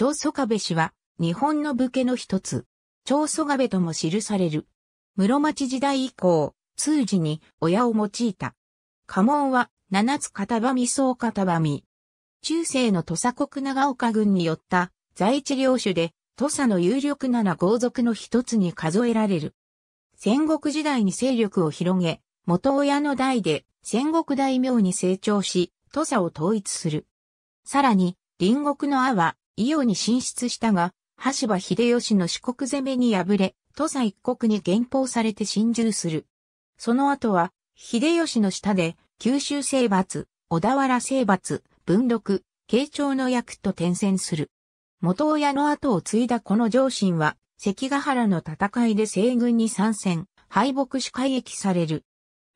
長祖我部氏は、日本の武家の一つ、長祖我部とも記される。室町時代以降、通時に親を用いた。家紋は、七つ片ばみ総片ばみ。中世の土佐国長岡軍によった在地領主で、土佐の有力な豪族の一つに数えられる。戦国時代に勢力を広げ、元親の代で戦国大名に成長し、土佐を統一する。さらに、隣国の阿波、伊予に進出したが、羽柴秀吉の四国攻めに敗れ、土佐一国に減俸されて侵入する。その後は、秀吉の下で、九州征伐、小田原征伐、文禄、慶長の役と転戦する。元親の後を継いだこの上心は、関ヶ原の戦いで西軍に参戦、敗北し改役される。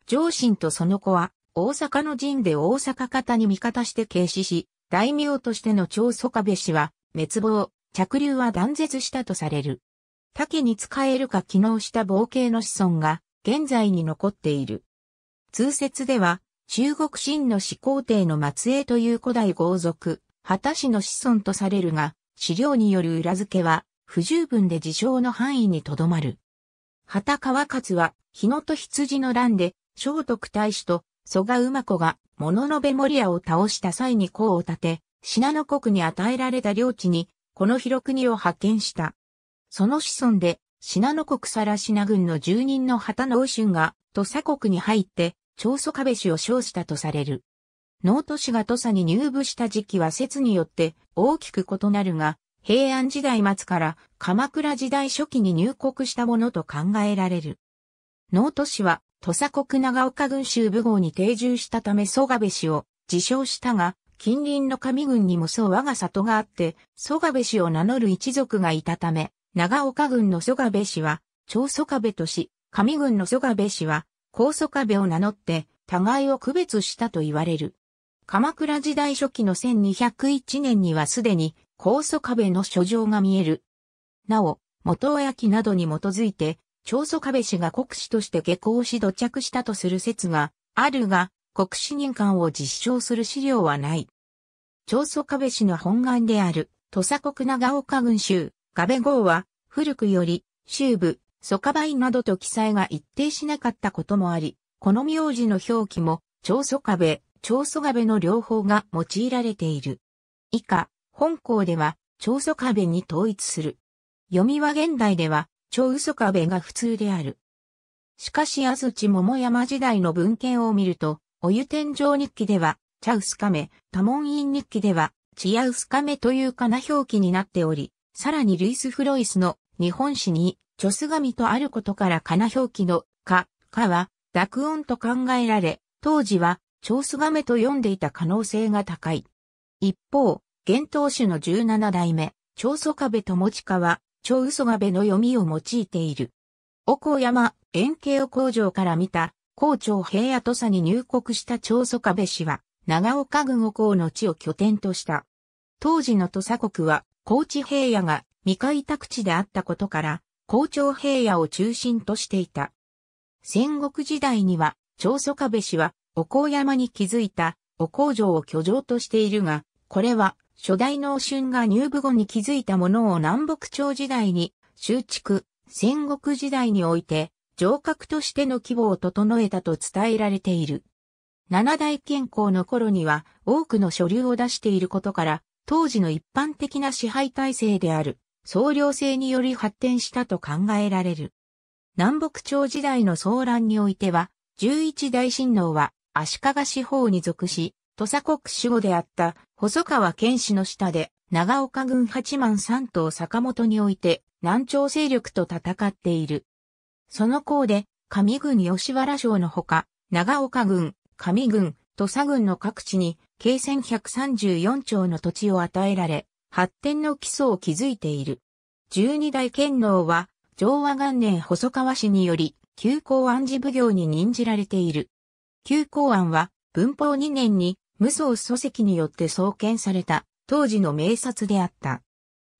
上心とその子は、大阪の陣で大阪方に味方して軽視し、大名としての長宗壁氏は、滅亡、着流は断絶したとされる。他家に使えるか機能した冒険の子孫が現在に残っている。通説では、中国神の始皇帝の末裔という古代豪族、畑氏の子孫とされるが、資料による裏付けは不十分で事象の範囲にとどまる。畑川勝は、日野と羊の乱で、聖徳太子と蘇我馬子が、物のべ守屋を倒した際に功を立て、信濃国に与えられた領地に、この広国を派遣した。その子孫で、信濃国サラシナ軍の住人の旗の欧春が、土佐国に入って、長祖壁氏を称したとされる。能都氏が土佐に入部した時期は説によって大きく異なるが、平安時代末から鎌倉時代初期に入国したものと考えられる。能都氏は土佐国長岡軍州部号に定住したため蘇我部氏を自称したが、近隣の神軍にもそう我が里があって、蘇我部氏を名乗る一族がいたため、長岡郡の蘇我部氏は、長蘇我部とし、神軍の蘇我部氏は、高蘇我部を名乗って、互いを区別したと言われる。鎌倉時代初期の1201年にはすでに、高蘇我部の書状が見える。なお、元親木などに基づいて、長蘇壁氏が国士として下校し土着したとする説があるが、国士任官を実証する資料はない。長祖壁氏の本願である、土佐国長岡郡州、壁号は、古くより、州部、蘇我院などと記載が一定しなかったこともあり、この名字の表記も、長祖壁、長祖壁の両方が用いられている。以下、本校では、長祖壁に統一する。読みは現代では、長嘘壁が普通である。しかし安土桃山時代の文献を見ると、お湯天井日記では、チャウスカメ、多門院日記では、チアウスカメというかな表記になっており、さらにルイス・フロイスの日本史に、チョスガミとあることからかな表記の、か、かは、濁音と考えられ、当時は、チョウスガメと読んでいた可能性が高い。一方、現当主の17代目、チョウソカベと壁ちかは、チョウソガベの読みを用いている。おや山、円形を工場から見た、校長平野土佐に入国した長祖壁氏は、長岡郡五甲の地を拠点とした。当時の土佐国は、高知平野が未開拓地であったことから、高長平野を中心としていた。戦国時代には、長宗壁氏は、お甲山に築いた、お甲城を居城としているが、これは、初代の春が入部後に築いたものを南北朝時代に、修築、戦国時代において、城郭としての規模を整えたと伝えられている。七大健康の頃には多くの書流を出していることから、当時の一般的な支配体制である、総領制により発展したと考えられる。南北朝時代の騒乱においては、十一大神皇は足利四方に属し、土佐国守護であった細川剣氏の下で、長岡軍八万三島坂本において、南朝勢力と戦っている。その項で、上郡吉原省のほか、長岡軍、上郡、土佐郡の各地に、計1134丁の土地を与えられ、発展の基礎を築いている。十二代剣能は、昭和元年細川氏により、旧公安寺奉行に任じられている。旧公安は、文法2年に、無双祖籍によって創建された、当時の名刹であった。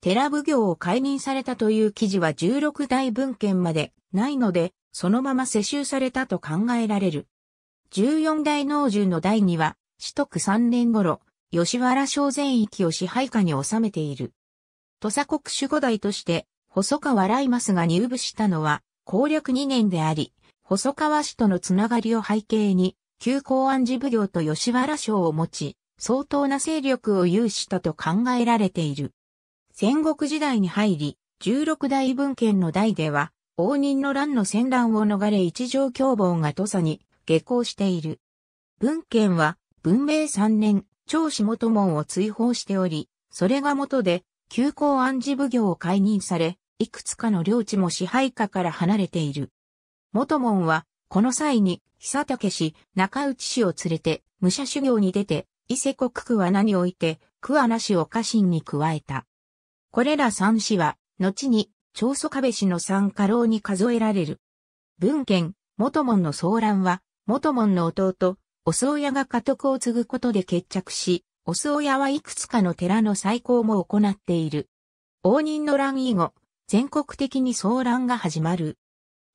寺奉行を解任されたという記事は16代文献までないので、そのまま世襲されたと考えられる。14代農獣の第2は、四徳3年頃、吉原省全域を支配下に収めている。土佐国守護代として、細川ライマスが入部したのは、攻略2年であり、細川氏とのつながりを背景に、旧公安寺奉行と吉原省を持ち、相当な勢力を有したと考えられている。戦国時代に入り、16代文献の代では、応仁の乱の戦乱を逃れ一条凶暴が土佐に下校している。文献は、文明三年、長子元門を追放しており、それが元で、旧校暗示奉行を解任され、いくつかの領地も支配下から離れている。元門は、この際に、久武氏、中内氏を連れて、武者修行に出て、伊勢国区は名において、桑名氏を家臣に加えた。これら三氏は、後に、長祖壁氏の三家老に数えられる。文献、元門の騒乱は、元門の弟、おスオが家督を継ぐことで決着し、おスオはいくつかの寺の再興も行っている。応仁の乱以後、全国的に騒乱が始まる。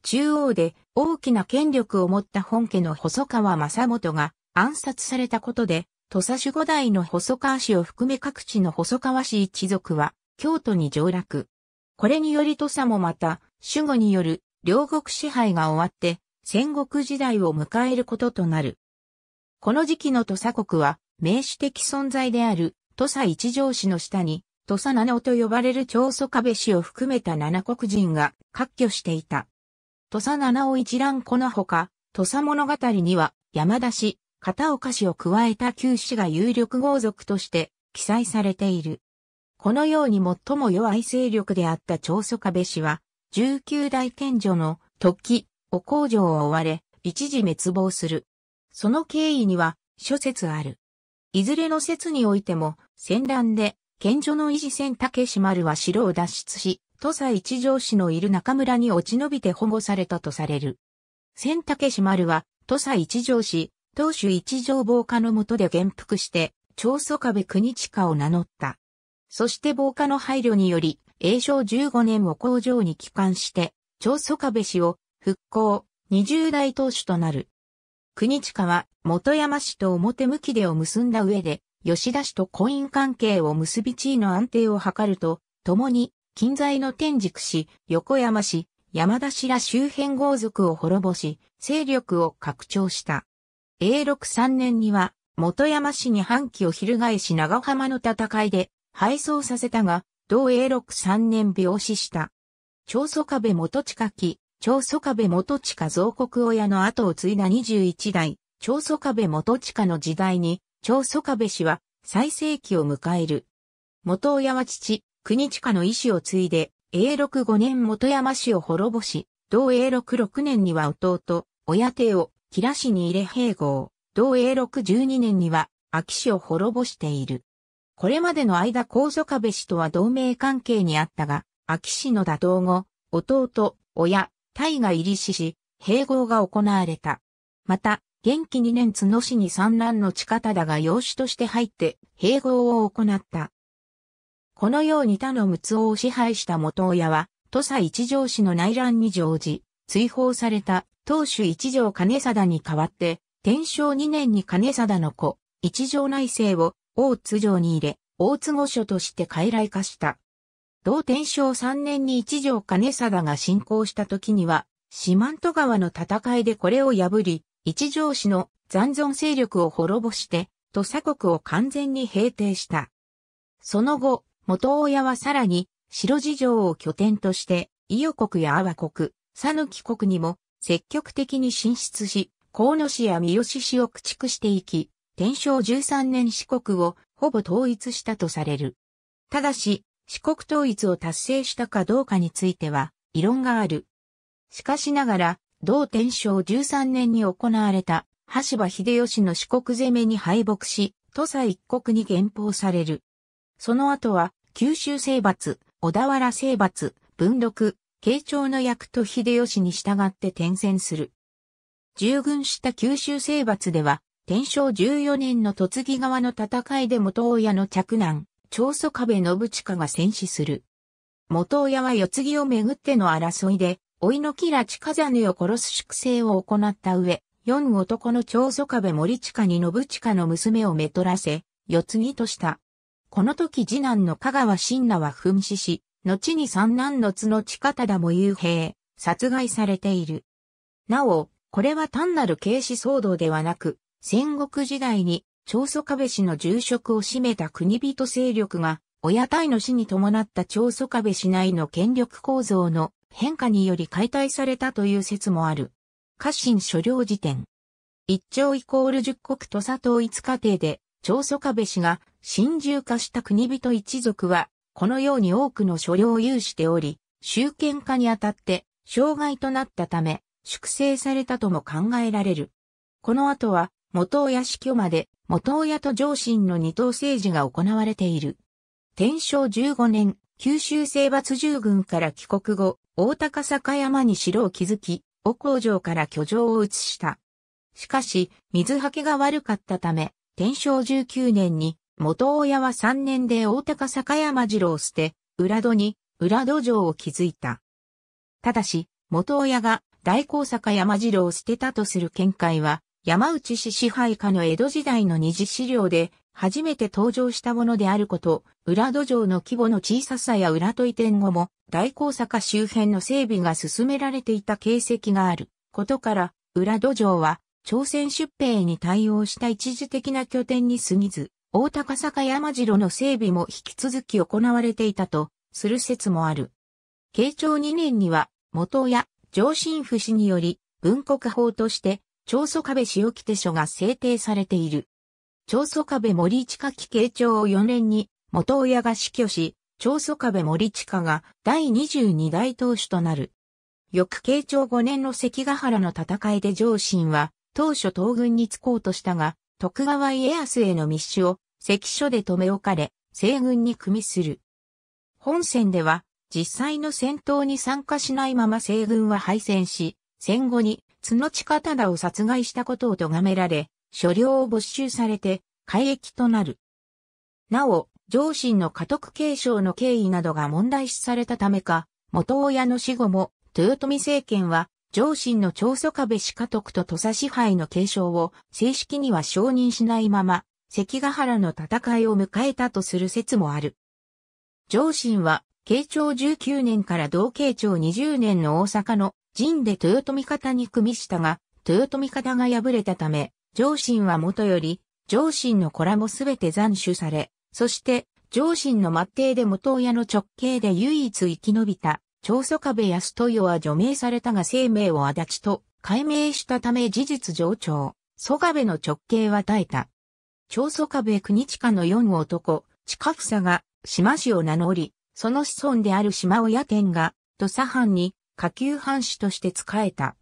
中央で大きな権力を持った本家の細川正元が暗殺されたことで、土佐守護代の細川氏を含め各地の細川氏一族は京都に上落。これにより土佐もまた、守護による両国支配が終わって、戦国時代を迎えることとなる。この時期の土佐国は、名手的存在である、土佐一条氏の下に、土佐七尾と呼ばれる長祖壁氏を含めた七国人が割拠していた。土佐七尾一覧このほか、土佐物語には山田氏、片岡氏を加えた九氏が有力豪族として記載されている。このように最も弱い勢力であった長祖壁氏は、19代賢女の時、お工場を追われ、一時滅亡する。その経緯には諸説ある。いずれの説においても、戦乱で、賢所の維持千竹島丸は城を脱出し、土佐一条市のいる中村に落ち延びて保護されたとされる。千竹島丸は、土佐一条市、当主一条防火の下で元服して、長祖壁国近を名乗った。そして防火の配慮により、永正15年を工場に帰還して、長祖壁氏を復興、20代当主となる。国近は、元山市と表向きでを結んだ上で、吉田氏と婚姻関係を結び地位の安定を図ると、共に、近在の天竺市、横山市、山田氏ら周辺豪族を滅ぼし、勢力を拡張した。永禄3年には、元山氏に反旗を翻し長浜の戦いで、敗走させたが、同永禄3年病死した。長宗壁元近き、長祖壁元下造国親の後を継いだ21代、長祖壁元下の時代に、長祖壁氏は最盛期を迎える。元親は父、国下の意志を継いで、永禄5年元山氏を滅ぼし、同永禄6年には弟、親帝を、吉良氏に入れ併合、同永禄12年には、秋氏を滅ぼしている。これまでの間、高祖壁氏とは同盟関係にあったが、秋氏の打倒後、弟、親、大河入りしし、併合が行われた。また、元気二年角氏に三乱の近忠が養子として入って併合を行った。このように他の陸奥を支配した元親は、土佐一条氏の内乱に乗じ、追放された当主一条金貞に代わって、天正二年に金貞の子、一条内政を大津城に入れ、大津御所として傀儡化した。同天正3年に一条兼貞が侵攻した時には、四万十川の戦いでこれを破り、一条氏の残存勢力を滅ぼして、土佐国を完全に平定した。その後、元親はさらに、白事情を拠点として、伊予国や阿波国、讃岐国にも積極的に進出し、河野氏や三好氏を駆逐していき、天正13年四国をほぼ統一したとされる。ただし、四国統一を達成したかどうかについては、異論がある。しかしながら、同天正13年に行われた、橋場秀吉の四国攻めに敗北し、土佐一国に減俸される。その後は、九州征伐、小田原征伐、文禄、慶長の役と秀吉に従って転戦する。従軍した九州征伐では、天正14年の嫁ぎ側の戦いで元親の嫡男、長祖壁信親が戦死する。元親は世継ぎをめぐっての争いで、老いの吉ら近山を殺す粛清を行った上、四男の長祖壁森近に信親の娘をめとらせ、世継ぎとした。この時次男の香川真奈は噴死し、後に三男の角近忠も幽閉、殺害されている。なお、これは単なる軽視騒動ではなく、戦国時代に長宗我部氏の住職を占めた国人勢力が、親体の死に伴った長宗我部市内の権力構造の変化により解体されたという説もある。家臣所領辞典。一朝イコール十国と佐統一過程で、長宗我部氏が新住化した国人一族は、このように多くの所領を有しており、集権化にあたって障害となったため、粛清されたとも考えられる。この後は、元屋敷まで元親と上信の二等政治が行われている。天正15年、九州征伐従軍から帰国後、大高坂山に城を築き、お工場から居城を移した。しかし、水はけが悪かったため、天正19年に、元親は3年で大高坂山城を捨て、裏戸に、裏戸城を築いた。ただし、元親が大高坂山城を捨てたとする見解は、山内氏支配下の江戸時代の二次資料で初めて登場したものであること、裏土壌の規模の小ささや裏と移転後も大高坂周辺の整備が進められていた形跡があることから、裏土壌は朝鮮出兵に対応した一時的な拠点に過ぎず、大高坂山城の整備も引き続き行われていたとする説もある。慶長2年には元親、上新府氏により文国法として長祖壁塩木手書が制定されている。長祖壁森近期慶長を4年に元親が死去し、長祖壁森近が第22代当主となる。翌慶長5年の関ヶ原の戦いで上信は当初東軍に就こうとしたが、徳川家康への密集を関所で留め置かれ、西軍に組みする。本戦では実際の戦闘に参加しないまま西軍は敗戦し、戦後に角方忠を殺害したことを咎められ、所領を没収されて、改役となる。なお、上信の家督継承の経緯などが問題視されたためか、元親の死後も、豊臣政権は、上信の長祖壁氏家督と土佐支配の継承を正式には承認しないまま、関ヶ原の戦いを迎えたとする説もある。上信は、慶長19年から同慶長20年の大阪の陣で豊臣方に組みしたが、豊臣方が敗れたため、上神はもとより、上神の子らもすべて斬首され、そして、上神の末帝で元親の直系で唯一生き延びた、長宗壁康豊は除名されたが生命を足立と改名したため事実上長祖壁の直系は耐えた。長宗壁国近の四男、近房が島氏を名乗り、その子孫である島親天が土佐藩に下級藩主として仕えた。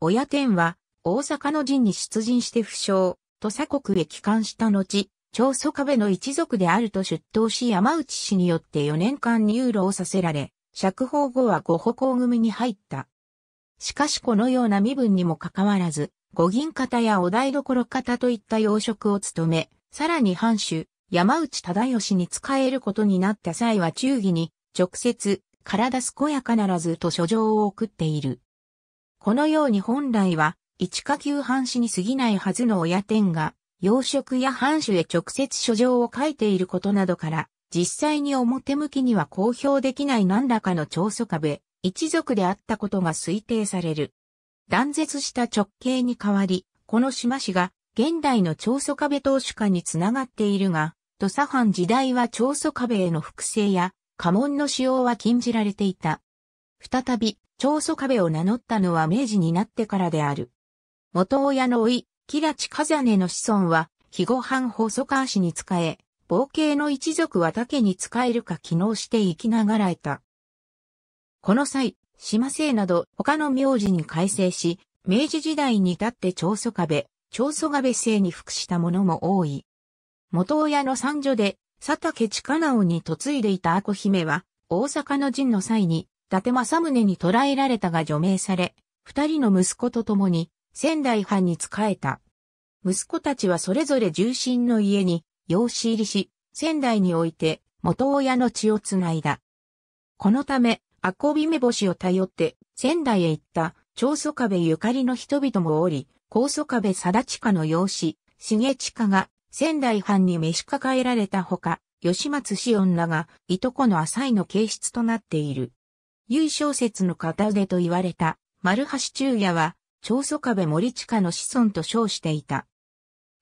親天は、大阪の陣に出陣して負傷、土佐国へ帰還した後、長宗我部の一族であると出頭し山内氏によって4年間入牢させられ、釈放後はご歩行組に入った。しかしこのような身分にもかかわらず、五銀方やお台所方といった要職を務め、さらに藩主、山内忠義に仕えることになった際は忠義に、直接、体健やかならずと書状を送っている。このように本来は、一下級藩士に過ぎないはずの親天が、養殖や藩主へ直接書状を書いていることなどから、実際に表向きには公表できない何らかの長祖壁、一族であったことが推定される。断絶した直系に代わり、この島氏が現代の長祖壁投手家につながっているが、土佐藩時代は長祖壁への複製や家紋の使用は禁じられていた。再び、長祖壁を名乗ったのは明治になってからである。元親のい、ラチカ風根の子孫は、肥後藩細川氏に仕え、冒険の一族は竹に仕えるか機能して生きながらえた。この際、島生など他の名字に改正し、明治時代に至って長祖壁、長祖壁姓に服した者も多い。元親の三女で佐竹下直に嫁いでいた阿子姫は、大阪の陣の際に、伊達政宗に捕らえられたが除名され、二人の息子と共に、仙台藩に仕えた。息子たちはそれぞれ重臣の家に、養子入りし、仙台において、元親の血をつないだ。このため、赤姫星を頼って、仙台へ行った、長祖壁ゆかりの人々もおり、高祖壁貞近の養子、重近が仙台藩に召し抱えられたほか、吉松志女らが、いとこの浅井の形質となっている。優小説の片腕と言われた、丸橋中也は、長祖壁森近の子孫と称していた。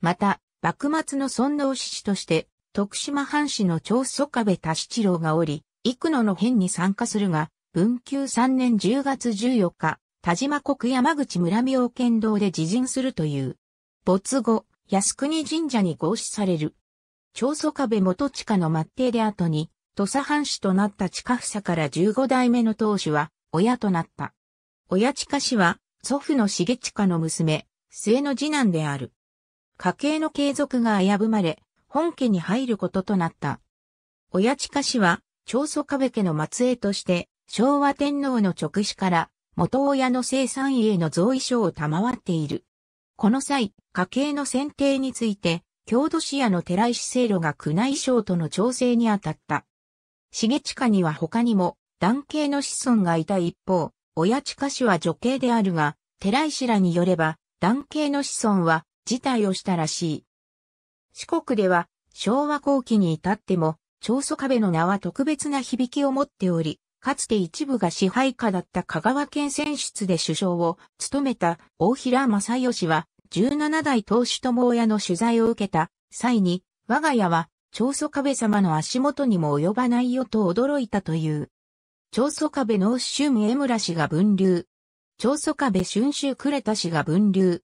また、幕末の尊王志士として、徳島藩士の長祖壁田七郎がおり、幾野の変に参加するが、文久3年10月14日、田島国山口村明剣道で自陣するという。没後、靖国神社に合祀される。長祖壁元地下の末帝で後に、土佐藩主となった地下房から15代目の当主は、親となった。親地下氏は、祖父の重地下の娘、末の次男である。家系の継続が危ぶまれ、本家に入ることとなった。親地下氏は、長祖壁家の末裔として、昭和天皇の直死から、元親の生産家の贈与書を賜っている。この際、家系の選定について、郷土視野の寺石聖路が宮内省との調整に当たった。重近には他にも、男系の子孫がいた一方、親近氏は女系であるが、寺石らによれば、男系の子孫は辞退をしたらしい。四国では、昭和後期に至っても、長祖壁の名は特別な響きを持っており、かつて一部が支配下だった香川県選出で首相を務めた大平正義は、17代当主友親の取材を受けた際に、我が家は、長祖壁様の足元にも及ばないよと驚いたという。長祖壁の春江村氏が分流。長祖壁春秋呉田氏が分流。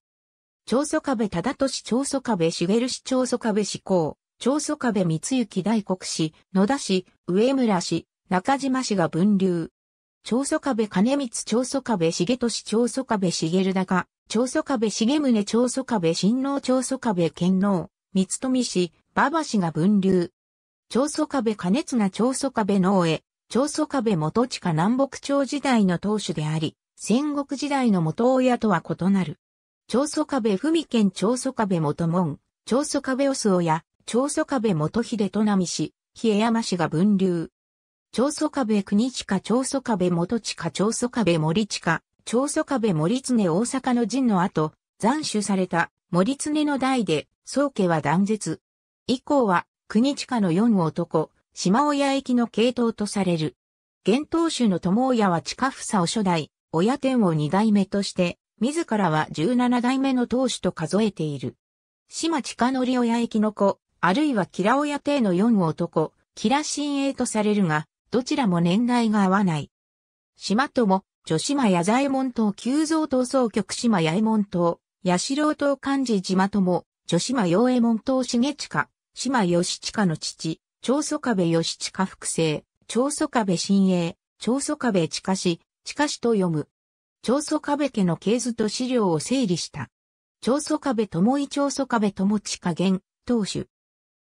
長祖壁忠俊長祖壁茂氏長祖壁志向。長祖壁光行大国氏、野田氏、上村氏、中島氏が分流。長祖壁金光長祖壁重俊長祖壁重高、長祖壁重宗長祖壁新郎長祖壁剣能、三富氏、馬場氏が分流。長祖壁金綱長祖壁農へ、長祖壁元地下南北朝時代の当主であり、戦国時代の元親とは異なる。長祖壁文県長祖壁元門、長祖壁雄親、長祖壁元秀とな氏、比冷山氏が分流。長祖壁国近長祖壁元近長祖壁森近、長祖壁森常大阪の陣の後、斬首された森常の代で、宗家は断絶。以降は、国近の四男、島親駅の系統とされる。現当主の友親は近房を初代、親天を二代目として、自らは十七代目の当主と数えている。島近則親駅の子、あるいは吉良親帝の四男、吉良新栄とされるが、どちらも年代が合わない。島友、女島矢左衛門島急増島総局島八右衛門島、八郎島漢字島友、女島陽右衛門島重近、島義近の父、長祖壁義近複製、長祖壁新栄、長祖壁近氏、近氏と読む。長祖壁家の系図と資料を整理した。長祖壁友井長祖壁友近元、当主。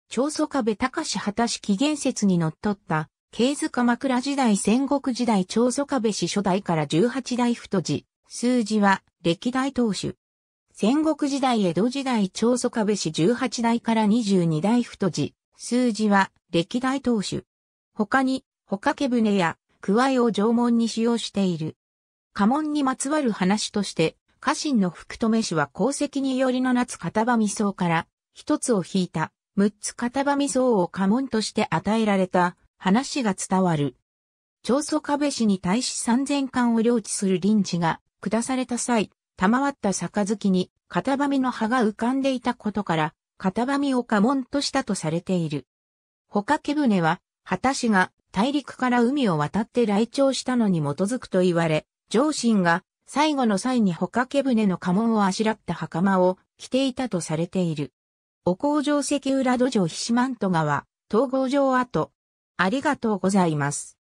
長祖壁高橋果たし紀元説に則っった、経図鎌倉時代戦国時代長祖壁氏初代から18代太字、数字は歴代当主。戦国時代江戸時代長祖壁氏18代から22代太字、数字は歴代当主。他に、ほかけ舟や、くわえを縄文に使用している。家紋にまつわる話として、家臣の福留氏は功績によりの夏片場味噌から、一つを引いた、六つ片場味噌を家紋として与えられた、話が伝わる。長宗壁氏に対し三千貫を領地する臨時が下された際、賜った杯に片髪の葉が浮かんでいたことから、片髪を家紋としたとされている。他家船は、畑氏が大陸から海を渡って来庁したのに基づくと言われ、上神が最後の際に他家船の家紋をあしらった袴を着ていたとされている。お工場石浦土城菱まんと川、東郷城跡、ありがとうございます。